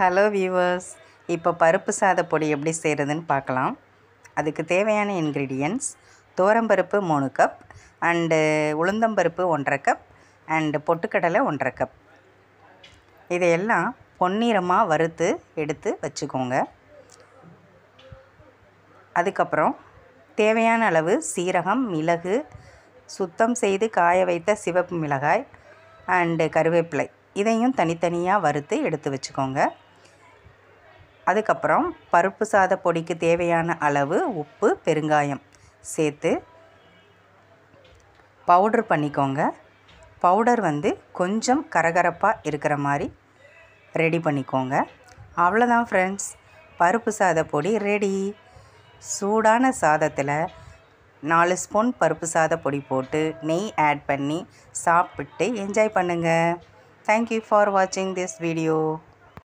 hello viewers இப்போ பருப்பு சாத பொடி எப்படி செய்கிறதுன்னு பார்க்கலாம் அதுக்கு தேவையான இன்க்ரீடியன்ட்ஸ் தோரம்பருப்பு மூணு கப் அண்டு உளுந்தம்பருப்பு ஒன்றரை கப் அண்டு பொட்டுக்கடலை ஒன்றரை கப் இதையெல்லாம் பொன்னிறமாக வறுத்து எடுத்து வச்சுக்கோங்க அதுக்கப்புறம் தேவையான அளவு சீரகம் மிளகு சுத்தம் செய்து காய வைத்த சிவப்பு மிளகாய் அண்டு கருவேப்பிலை இதையும் தனித்தனியாக வறுத்து எடுத்து வச்சுக்கோங்க அதுக்கப்புறம் பருப்பு சாத பொடிக்கு தேவையான அளவு உப்பு பெருங்காயம் சேர்த்து பவுடர் பண்ணிக்கோங்க பவுடர் வந்து கொஞ்சம் கரகரப்பாக இருக்கிற மாதிரி ரெடி பண்ணிக்கோங்க அவ்வளோதான் ஃப்ரெண்ட்ஸ் பருப்பு சாத பொடி ரெடி சூடான சாதத்தில் நாலு ஸ்பூன் பருப்பு சாத பொடி போட்டு நெய் ஆட் பண்ணி சாப்பிட்டு என்ஜாய் பண்ணுங்கள் தேங்க்யூ ஃபார் வாட்சிங் திஸ் வீடியோ